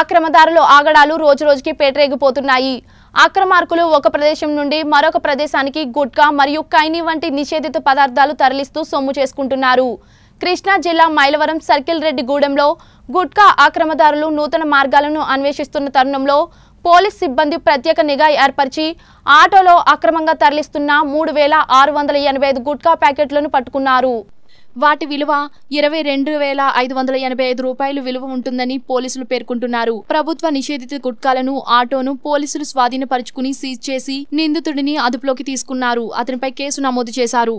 అక్రమదారులు ఆగడాలు రోజురోజుకి పేటరేగిపోతున్నాయి అక్రమార్కులు ఒక ప్రదేశం నుండి మరొక ప్రదేశానికి గుట్కా మరియు కైని వంటి నిషేధిత పదార్థాలు తరలిస్తూ సొమ్ము చేసుకుంటున్నారు కృష్ణా జిల్లా మైలవరం సర్కిల్ రెడ్డి గూడెంలో గుట్కా ఆక్రమదారులు నూతన మార్గాలను అన్వేషిస్తున్న తరుణంలో పోలీస్ సిబ్బంది ప్రత్యేక నిఘా ఏర్పరిచి ఆటోలో అక్రమంగా తరలిస్తున్న మూడు గుట్కా ప్యాకెట్లను పట్టుకున్నారు వాటి విలువ ఇరవై రెండు వేల ఐదు వందల ఎనభై ఐదు రూపాయలు విలువ ఉంటుందని పోలీసులు పేర్కొంటున్నారు ప్రభుత్వ నిషేధిత గుట్కాలను ఆటోను పోలీసులు స్వాధీనపరుచుకుని సీజ్ చేసి నిందితుడిని అదుపులోకి తీసుకున్నారు అతనిపై కేసు నమోదు చేశారు